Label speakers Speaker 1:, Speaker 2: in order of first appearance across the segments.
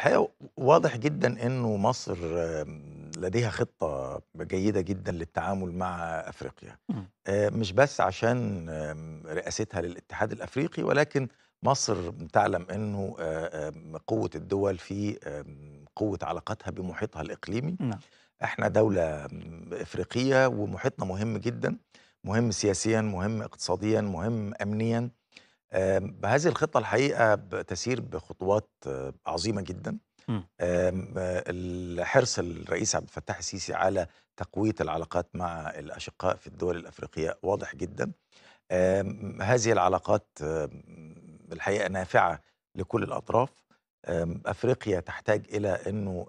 Speaker 1: الحقيقه واضح جدا انه مصر لديها خطه جيده جدا للتعامل مع افريقيا آه، مش بس عشان رئاستها للاتحاد الافريقي ولكن مصر تعلم انه آه، قوه الدول في قوه علاقتها بمحيطها الاقليمي نعم. احنا دوله افريقيه ومحيطنا مهم جدا مهم سياسيا مهم اقتصاديا مهم امنيا هذه الخطة الحقيقة تسير بخطوات آه، عظيمة جدا آه، الحرص الرئيس عبد الفتاح السيسي على تقوية العلاقات مع الأشقاء في الدول الأفريقية واضح جدا هذه العلاقات الحقيقة نافعة لكل الأطراف أفريقيا تحتاج إلى أنه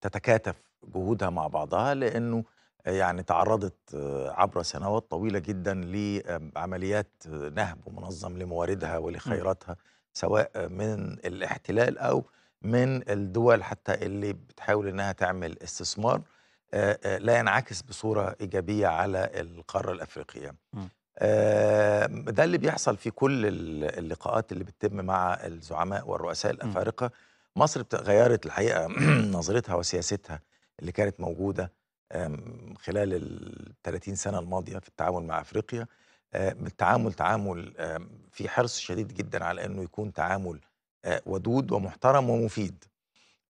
Speaker 1: تتكاتف جهودها مع بعضها لأنه يعني تعرضت آه، عبر سنوات طويلة جدا لعمليات آه، نهب منظم لمواردها ولخيراتها سواء من الاحتلال أو من الدول حتى اللي بتحاول انها تعمل استثمار آه، لا ينعكس بصوره ايجابيه على القاره الافريقيه. ده اللي بيحصل في كل اللقاءات اللي بتتم مع الزعماء والرؤساء الافارقه. مصر غيرت الحقيقه نظرتها وسياستها اللي كانت موجوده آمم، خلال ال 30 سنه الماضيه في التعامل مع افريقيا آمم، التعامل تعامل آمم، في حرص شديد جدا على انه يكون تعامل آه، ودود ومحترم ومفيد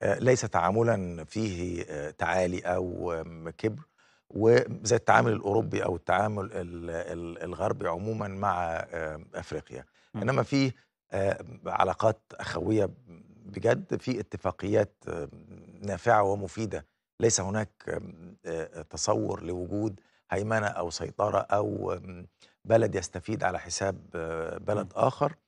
Speaker 1: آه، ليس تعاملا فيه آه، تعالي او كبر وزي التعامل الاوروبي او التعامل الغربي عموما مع افريقيا انما في علاقات اخويه بجد في اتفاقيات نافعه ومفيده ليس هناك آه، تصور لوجود هيمنه او سيطره او بلد يستفيد على حساب آه، بلد اخر